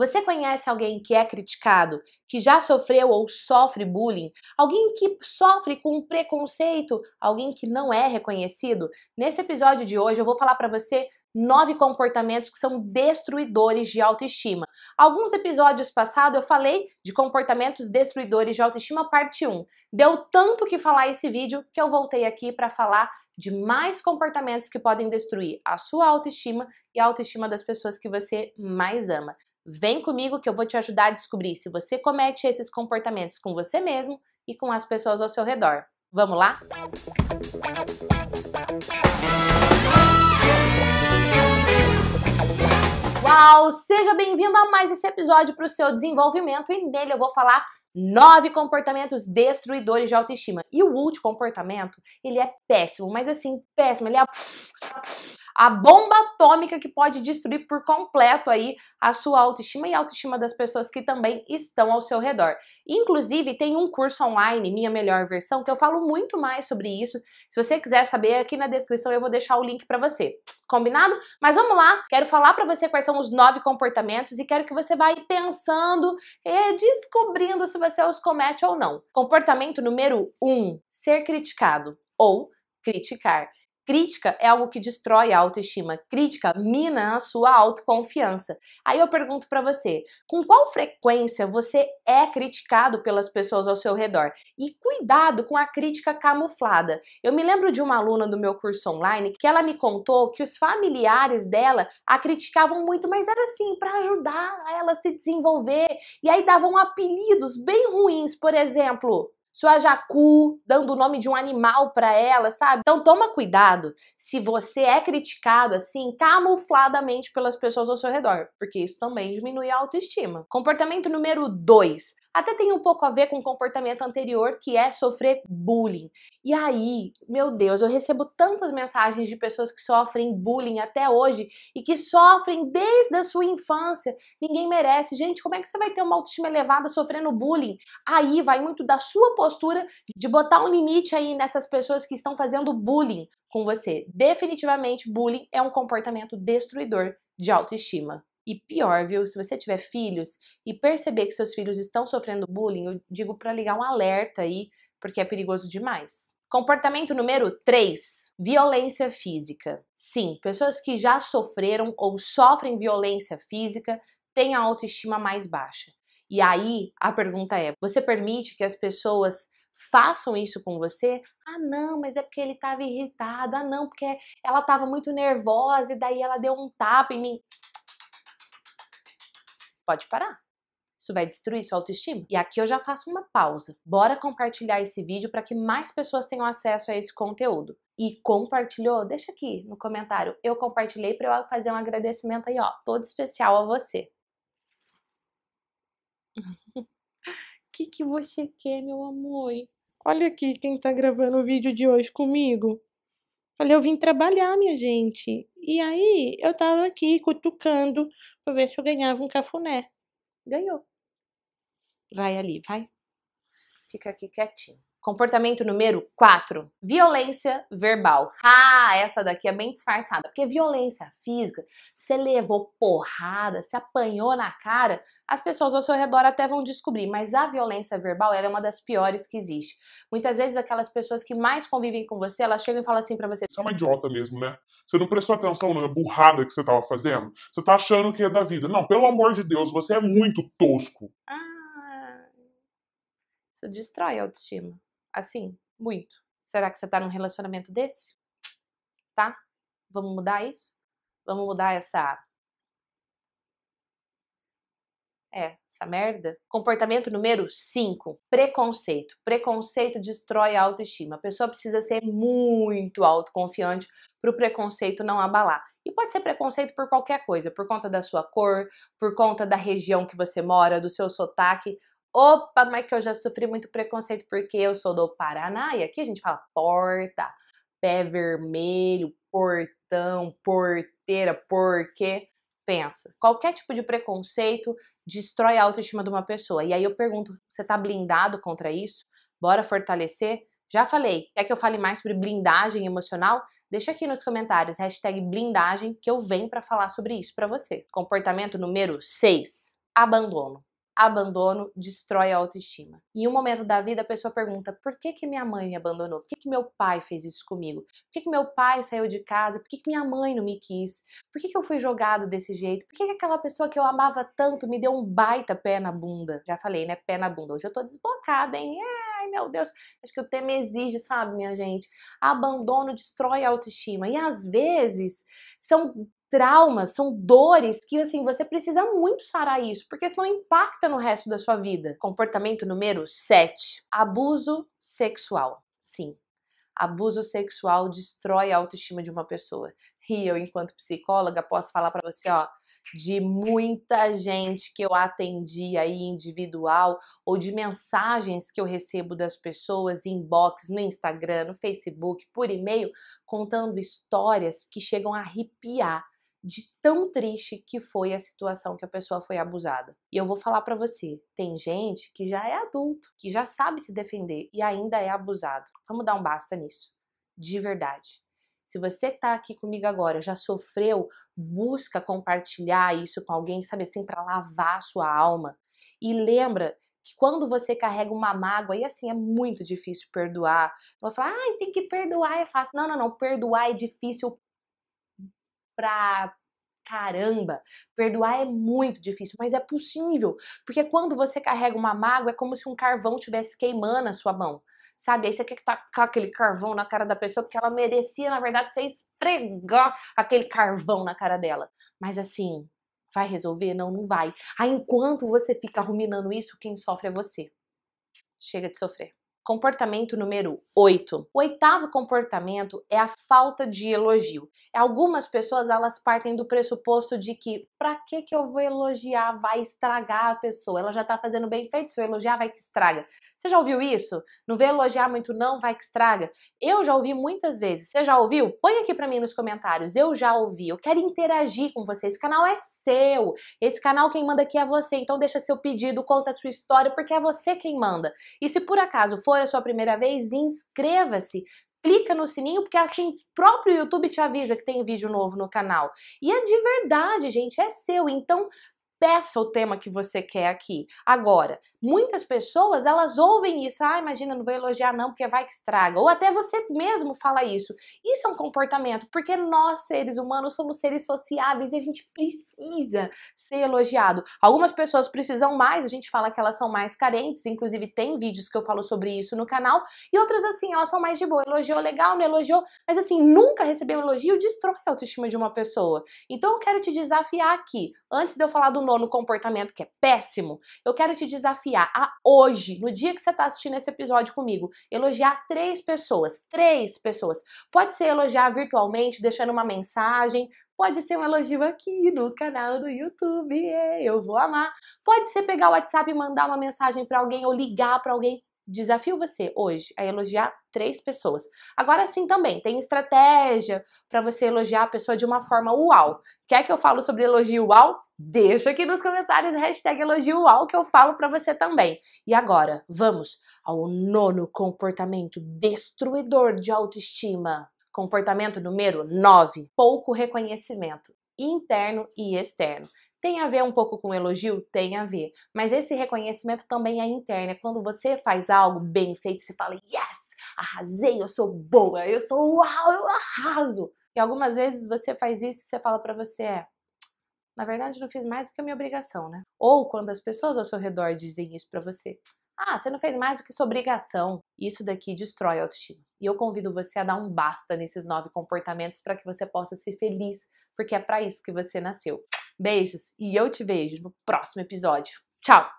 Você conhece alguém que é criticado, que já sofreu ou sofre bullying? Alguém que sofre com preconceito? Alguém que não é reconhecido? Nesse episódio de hoje eu vou falar para você nove comportamentos que são destruidores de autoestima. Alguns episódios passados eu falei de comportamentos destruidores de autoestima parte 1. Deu tanto que falar esse vídeo que eu voltei aqui para falar de mais comportamentos que podem destruir a sua autoestima e a autoestima das pessoas que você mais ama. Vem comigo que eu vou te ajudar a descobrir se você comete esses comportamentos com você mesmo e com as pessoas ao seu redor. Vamos lá? Uau! Seja bem-vindo a mais esse episódio para o seu desenvolvimento e nele eu vou falar nove comportamentos destruidores de autoestima. E o último comportamento, ele é péssimo, mas assim, péssimo, ele é a bomba atômica que pode destruir por completo aí a sua autoestima e a autoestima das pessoas que também estão ao seu redor. Inclusive, tem um curso online, Minha Melhor Versão, que eu falo muito mais sobre isso. Se você quiser saber, aqui na descrição eu vou deixar o link para você. Combinado? Mas vamos lá, quero falar para você quais são os nove comportamentos e quero que você vá pensando e descobrindo se você é os comete ou não. Comportamento número um: ser criticado ou criticar. Crítica é algo que destrói a autoestima. Crítica mina a sua autoconfiança. Aí eu pergunto para você, com qual frequência você é criticado pelas pessoas ao seu redor? E cuidado com a crítica camuflada. Eu me lembro de uma aluna do meu curso online que ela me contou que os familiares dela a criticavam muito, mas era assim, para ajudar ela a se desenvolver. E aí davam apelidos bem ruins, por exemplo, sua jacu, dando o nome de um animal para ela, sabe? Então toma cuidado se você é criticado assim camufladamente pelas pessoas ao seu redor, porque isso também diminui a autoestima. Comportamento número 2, até tem um pouco a ver com o comportamento anterior, que é sofrer bullying. E aí, meu Deus, eu recebo tantas mensagens de pessoas que sofrem bullying até hoje e que sofrem desde a sua infância. Ninguém merece. Gente, como é que você vai ter uma autoestima elevada sofrendo bullying? Aí vai muito da sua postura de botar um limite aí nessas pessoas que estão fazendo bullying com você. Definitivamente, bullying é um comportamento destruidor de autoestima. E pior, viu? Se você tiver filhos e perceber que seus filhos estão sofrendo bullying, eu digo para ligar um alerta aí, porque é perigoso demais. Comportamento número 3: violência física. Sim, pessoas que já sofreram ou sofrem violência física têm a autoestima mais baixa. E aí a pergunta é: você permite que as pessoas façam isso com você? Ah, não, mas é porque ele estava irritado. Ah, não, porque ela estava muito nervosa e daí ela deu um tapa em mim pode parar. Isso vai destruir sua autoestima. E aqui eu já faço uma pausa. Bora compartilhar esse vídeo para que mais pessoas tenham acesso a esse conteúdo. E compartilhou? Deixa aqui no comentário. Eu compartilhei para eu fazer um agradecimento aí, ó, todo especial a você. que que você quer, meu amor? Olha aqui quem tá gravando o vídeo de hoje comigo. Olha, eu vim trabalhar, minha gente. E aí eu tava aqui cutucando pra ver se eu ganhava um cafuné. Ganhou. Vai ali, vai. Fica aqui quietinho. Comportamento número 4, violência verbal. Ah, essa daqui é bem disfarçada, porque violência física, você levou porrada, se apanhou na cara, as pessoas ao seu redor até vão descobrir, mas a violência verbal é uma das piores que existe. Muitas vezes aquelas pessoas que mais convivem com você, elas chegam e falam assim para você: "Você é uma idiota mesmo, né? Você não prestou atenção na burrada que você tava fazendo? Você tá achando que é da vida? Não, pelo amor de Deus, você é muito tosco." Ah. Isso destrói a autoestima assim, muito. Será que você tá num relacionamento desse? Tá? Vamos mudar isso? Vamos mudar essa. É, essa merda. Comportamento número 5, preconceito. Preconceito destrói a autoestima. A pessoa precisa ser muito autoconfiante para o preconceito não abalar. E pode ser preconceito por qualquer coisa, por conta da sua cor, por conta da região que você mora, do seu sotaque, Opa, mas que eu já sofri muito preconceito porque eu sou do Paraná e aqui a gente fala porta, pé vermelho, portão, porteira, porque pensa, qualquer tipo de preconceito destrói a autoestima de uma pessoa. E aí eu pergunto, você tá blindado contra isso? Bora fortalecer? Já falei, quer que eu fale mais sobre blindagem emocional? Deixa aqui nos comentários, hashtag blindagem, que eu venho para falar sobre isso para você. Comportamento número 6, abandono abandono destrói a autoestima. Em um momento da vida, a pessoa pergunta: por que, que minha mãe me abandonou? Por que, que meu pai fez isso comigo? Por que, que meu pai saiu de casa? Por que, que minha mãe não me quis? Por que, que eu fui jogado desse jeito? Por que, que aquela pessoa que eu amava tanto me deu um baita pé na bunda? Já falei, né? Pé na bunda. Hoje eu tô desbocada, hein? Ai, meu Deus. Acho que o tema exige, sabe, minha gente? Abandono destrói a autoestima. E às vezes são traumas, são dores que assim você precisa muito sarar isso, porque senão impacta no resto da sua vida. Comportamento número 7: abuso sexual. Sim. Abuso sexual destrói a autoestima de uma pessoa. E eu, enquanto psicóloga, posso falar para você, ó, de muita gente que eu atendi aí individual ou de mensagens que eu recebo das pessoas inbox no Instagram, no Facebook, por e-mail, contando histórias que chegam a arrepiar de tão triste que foi a situação que a pessoa foi abusada. E eu vou falar para você, tem gente que já é adulto, que já sabe se defender e ainda é abusado. Vamos dar um basta nisso, de verdade. Se você tá aqui comigo agora já sofreu, busca compartilhar isso com alguém, sabe assim, para lavar a sua alma. E lembra que quando você carrega uma mágoa, e assim é muito difícil perdoar. vou falar, ah, tem que perdoar, é fácil. Não, não, não, perdoar é difícil pra caramba. Perdoar é muito difícil, mas é possível, porque quando você carrega uma mágoa é como se um carvão tivesse queimando a sua mão. Sabe, aí você quer tacar tá aquele carvão na cara da pessoa, porque ela merecia, na verdade, você esfregar aquele carvão na cara dela. Mas assim, vai resolver? Não, não vai. Aí enquanto você fica ruminando isso, quem sofre é você. Chega de sofrer. Comportamento número 8. O oitavo comportamento é a falta de elogio. Algumas pessoas elas partem do pressuposto de que para que que eu vou elogiar, vai estragar a pessoa. Ela já tá fazendo bem feito, se eu elogiar vai que estraga. Você já ouviu isso? Não vê elogiar muito não, vai que estraga. Eu já ouvi muitas vezes. Você já ouviu? Põe aqui para mim nos comentários. Eu já ouvi. Eu quero interagir com você. Esse canal é seu. Esse canal quem manda aqui é você. Então deixa seu pedido, conta a sua história, porque é você quem manda. E se por acaso for foi a sua primeira vez, inscreva-se clica no sininho, porque assim o próprio YouTube te avisa que tem vídeo novo no canal. E é de verdade, gente, é seu. Então, peça o tema que você quer aqui. Agora, muitas pessoas, elas ouvem isso, ah, imagina, não vou elogiar não, porque vai que estraga. Ou até você mesmo fala isso. Isso é um comportamento, porque nós, seres humanos, somos seres sociáveis e a gente precisa ser elogiado. Algumas pessoas precisam mais, a gente fala que elas são mais carentes, inclusive tem vídeos que eu falo sobre isso no canal, e outras assim, elas são mais de boa, elogiou legal, não elogiou, mas assim, nunca receber um elogio destrói a autoestima de uma pessoa. Então eu quero te desafiar aqui, antes de eu falar do abandonou no comportamento que é péssimo, eu quero te desafiar a hoje, no dia que você está assistindo esse episódio comigo, elogiar três pessoas. Três pessoas. Pode ser elogiar virtualmente, deixando uma mensagem, Pode ser um elogio aqui no canal do YouTube, é, eu vou amar. Pode ser pegar o WhatsApp e mandar uma mensagem para alguém ou ligar para alguém. Desafio você hoje a elogiar três pessoas. Agora sim também, tem estratégia para você elogiar a pessoa de uma forma uau. Quer que eu falo sobre elogio uau? Deixa aqui nos comentários hashtag elogioual que eu falo para você também. E agora, vamos ao nono comportamento destruidor de autoestima. Comportamento número 9, pouco reconhecimento interno e externo. Tem a ver um pouco com elogio? Tem a ver. Mas esse reconhecimento também é interno. É quando você faz algo bem feito, você fala, yes, arrasei, eu sou boa, eu sou uau, eu arraso. E algumas vezes você faz isso e você fala para você, é, na verdade, não fiz mais do que a minha obrigação, né? Ou quando as pessoas ao seu redor dizem isso para você. Ah, você não fez mais do que sua obrigação. Isso daqui destrói a autoestima. E eu convido você a dar um basta nesses nove comportamentos para que você possa ser feliz, porque é para isso que você nasceu. Beijos e eu te vejo no próximo episódio. Tchau!